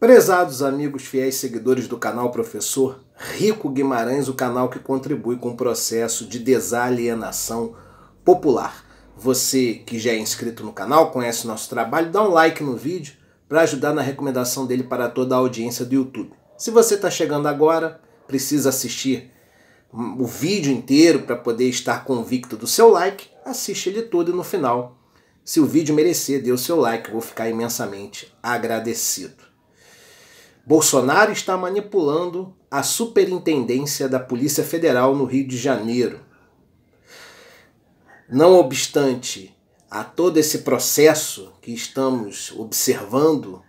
Prezados amigos fiéis seguidores do canal Professor Rico Guimarães, o canal que contribui com o processo de desalienação popular. Você que já é inscrito no canal, conhece nosso trabalho, dá um like no vídeo para ajudar na recomendação dele para toda a audiência do YouTube. Se você está chegando agora, precisa assistir o vídeo inteiro para poder estar convicto do seu like, assiste ele todo e no final, se o vídeo merecer, dê o seu like, eu vou ficar imensamente agradecido. Bolsonaro está manipulando a superintendência da Polícia Federal no Rio de Janeiro. Não obstante a todo esse processo que estamos observando,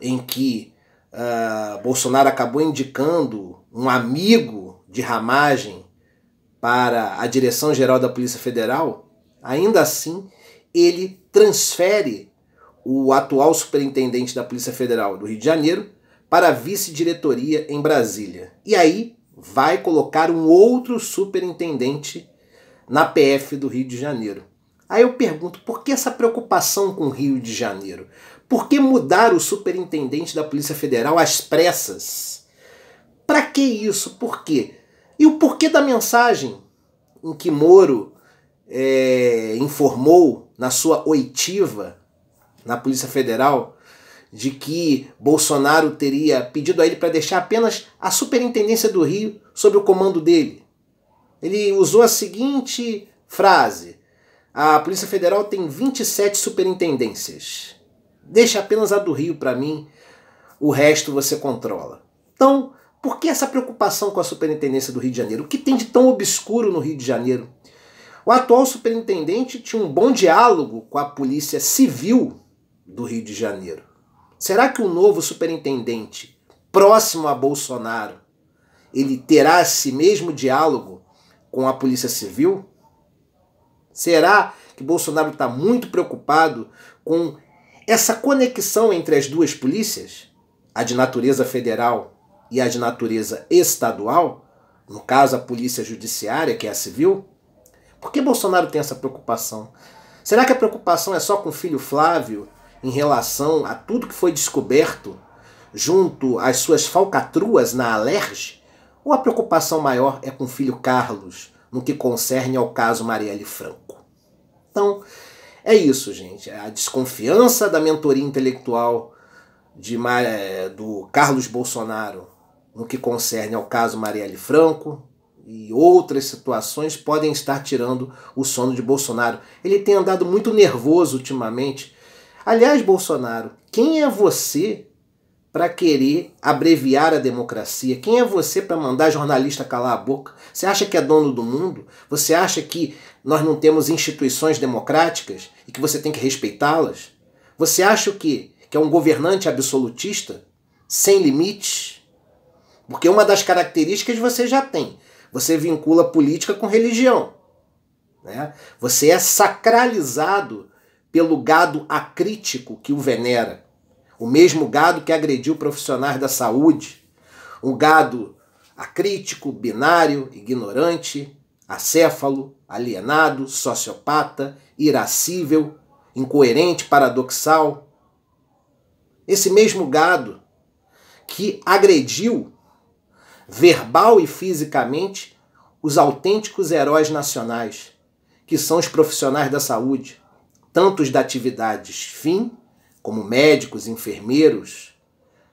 em que uh, Bolsonaro acabou indicando um amigo de ramagem para a direção-geral da Polícia Federal, ainda assim ele transfere o atual superintendente da Polícia Federal do Rio de Janeiro para a vice-diretoria em Brasília. E aí vai colocar um outro superintendente na PF do Rio de Janeiro. Aí eu pergunto, por que essa preocupação com o Rio de Janeiro? Por que mudar o superintendente da Polícia Federal às pressas? Para que isso? Por quê? E o porquê da mensagem em que Moro é, informou na sua oitiva na Polícia Federal de que Bolsonaro teria pedido a ele para deixar apenas a superintendência do Rio sob o comando dele. Ele usou a seguinte frase: A Polícia Federal tem 27 superintendências. Deixa apenas a do Rio para mim, o resto você controla. Então, por que essa preocupação com a superintendência do Rio de Janeiro? O que tem de tão obscuro no Rio de Janeiro? O atual superintendente tinha um bom diálogo com a Polícia Civil do Rio de Janeiro. Será que o novo superintendente, próximo a Bolsonaro, ele terá esse mesmo diálogo com a Polícia Civil? Será que Bolsonaro está muito preocupado com essa conexão entre as duas polícias, a de natureza federal e a de natureza estadual, no caso a polícia judiciária, que é a civil? Por que Bolsonaro tem essa preocupação? Será que a preocupação é só com o filho Flávio em relação a tudo que foi descoberto junto às suas falcatruas na Alerj? Ou a preocupação maior é com o filho Carlos, no que concerne ao caso Marielle Franco? Então, é isso, gente. É a desconfiança da mentoria intelectual de, é, do Carlos Bolsonaro no que concerne ao caso Marielle Franco e outras situações podem estar tirando o sono de Bolsonaro. Ele tem andado muito nervoso ultimamente Aliás, Bolsonaro, quem é você para querer abreviar a democracia? Quem é você para mandar jornalista calar a boca? Você acha que é dono do mundo? Você acha que nós não temos instituições democráticas e que você tem que respeitá-las? Você acha que, que é um governante absolutista, sem limites? Porque uma das características você já tem. Você vincula política com religião. Né? Você é sacralizado pelo gado acrítico que o venera, o mesmo gado que agrediu profissionais da saúde, um gado acrítico, binário, ignorante, acéfalo, alienado, sociopata, irascível, incoerente, paradoxal. Esse mesmo gado que agrediu verbal e fisicamente os autênticos heróis nacionais, que são os profissionais da saúde, tanto os da atividades fim, como médicos, enfermeiros,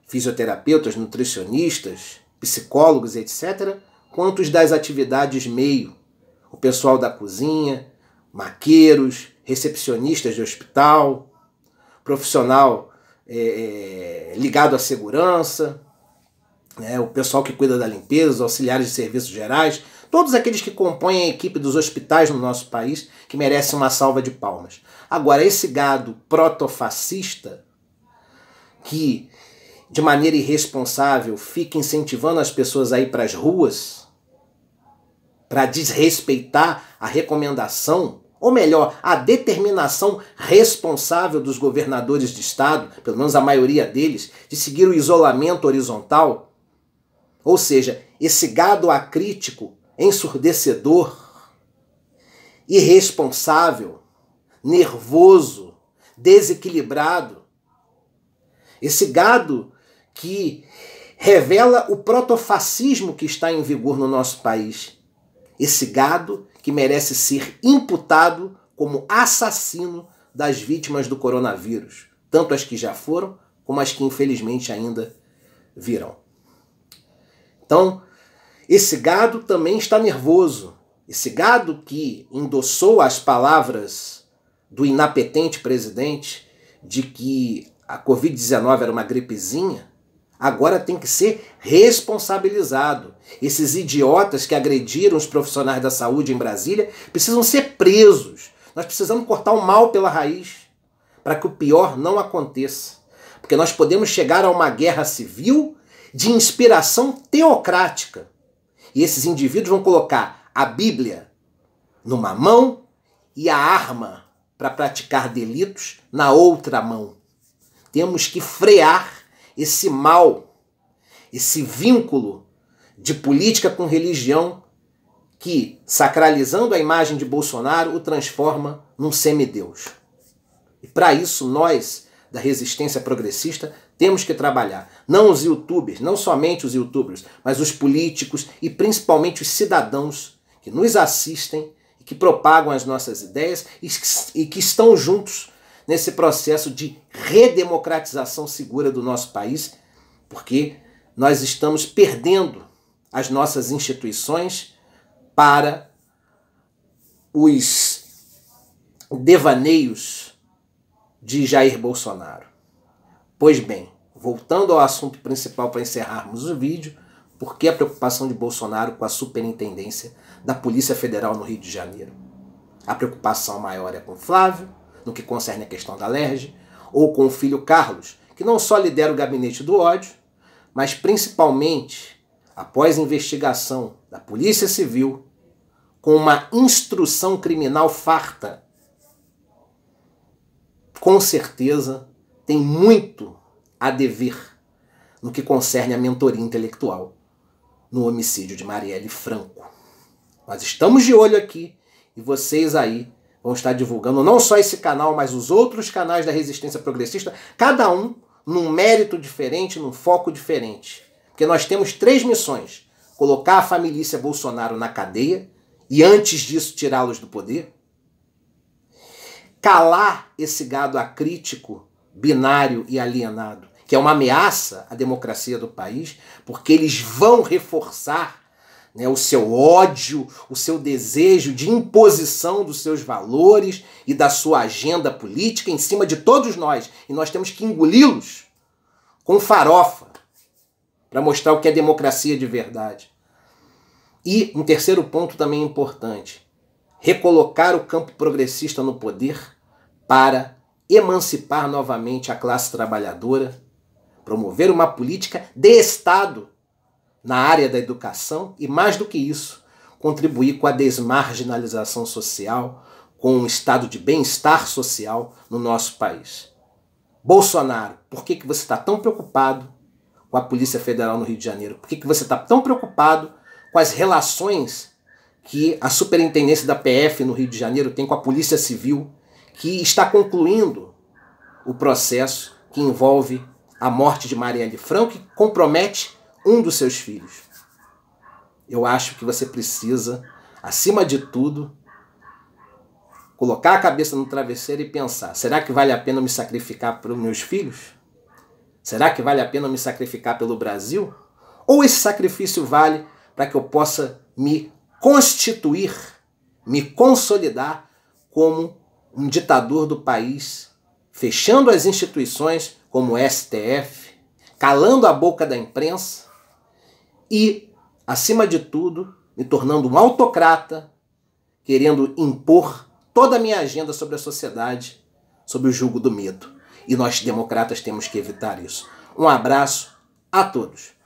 fisioterapeutas, nutricionistas, psicólogos, etc., quanto os das atividades meio, o pessoal da cozinha, maqueiros, recepcionistas de hospital, profissional é, é, ligado à segurança, né, o pessoal que cuida da limpeza, os auxiliares de serviços gerais, todos aqueles que compõem a equipe dos hospitais no nosso país, que merecem uma salva de palmas. Agora, esse gado protofascista, que de maneira irresponsável fica incentivando as pessoas a ir para as ruas, para desrespeitar a recomendação, ou melhor, a determinação responsável dos governadores de estado, pelo menos a maioria deles, de seguir o isolamento horizontal. Ou seja, esse gado acrítico ensurdecedor, irresponsável, nervoso, desequilibrado. Esse gado que revela o protofascismo que está em vigor no nosso país. Esse gado que merece ser imputado como assassino das vítimas do coronavírus, tanto as que já foram, como as que infelizmente ainda virão. Então, esse gado também está nervoso. Esse gado que endossou as palavras do inapetente presidente de que a Covid-19 era uma gripezinha, agora tem que ser responsabilizado. Esses idiotas que agrediram os profissionais da saúde em Brasília precisam ser presos. Nós precisamos cortar o mal pela raiz para que o pior não aconteça. Porque nós podemos chegar a uma guerra civil de inspiração teocrática. E esses indivíduos vão colocar a Bíblia numa mão e a arma para praticar delitos na outra mão. Temos que frear esse mal, esse vínculo de política com religião que, sacralizando a imagem de Bolsonaro, o transforma num semideus. E para isso, nós, da resistência progressista, temos que trabalhar. Não os youtubers, não somente os youtubers, mas os políticos e principalmente os cidadãos que nos assistem, que propagam as nossas ideias e que estão juntos nesse processo de redemocratização segura do nosso país, porque nós estamos perdendo as nossas instituições para os devaneios de Jair Bolsonaro. Pois bem, voltando ao assunto principal para encerrarmos o vídeo, por que a preocupação de Bolsonaro com a superintendência da Polícia Federal no Rio de Janeiro? A preocupação maior é com Flávio, no que concerne a questão da LERJ, ou com o filho Carlos, que não só lidera o gabinete do ódio, mas principalmente, após investigação da Polícia Civil, com uma instrução criminal farta, com certeza tem muito a dever no que concerne a mentoria intelectual no homicídio de Marielle Franco. Nós estamos de olho aqui e vocês aí vão estar divulgando não só esse canal, mas os outros canais da resistência progressista, cada um num mérito diferente, num foco diferente. Porque nós temos três missões: colocar a família Bolsonaro na cadeia e antes disso tirá-los do poder, calar esse gado acrítico binário e alienado, que é uma ameaça à democracia do país, porque eles vão reforçar né, o seu ódio, o seu desejo de imposição dos seus valores e da sua agenda política em cima de todos nós. E nós temos que engoli-los com farofa para mostrar o que é democracia de verdade. E um terceiro ponto também importante: recolocar o campo progressista no poder para emancipar novamente a classe trabalhadora, promover uma política de Estado na área da educação e, mais do que isso, contribuir com a desmarginalização social, com um estado de bem-estar social no nosso país. Bolsonaro, por que, que você está tão preocupado com a Polícia Federal no Rio de Janeiro? Por que, que você está tão preocupado com as relações que a Superintendência da PF no Rio de Janeiro tem com a Polícia Civil que está concluindo o processo que envolve a morte de Marielle Franco, e compromete um dos seus filhos. Eu acho que você precisa, acima de tudo, colocar a cabeça no travesseiro e pensar: será que vale a pena me sacrificar pelos meus filhos? Será que vale a pena me sacrificar pelo Brasil? Ou esse sacrifício vale para que eu possa me constituir, me consolidar como um ditador do país, fechando as instituições como o STF, calando a boca da imprensa e, acima de tudo, me tornando um autocrata, querendo impor toda a minha agenda sobre a sociedade, sob o jugo do medo. E nós democratas temos que evitar isso. Um abraço a todos.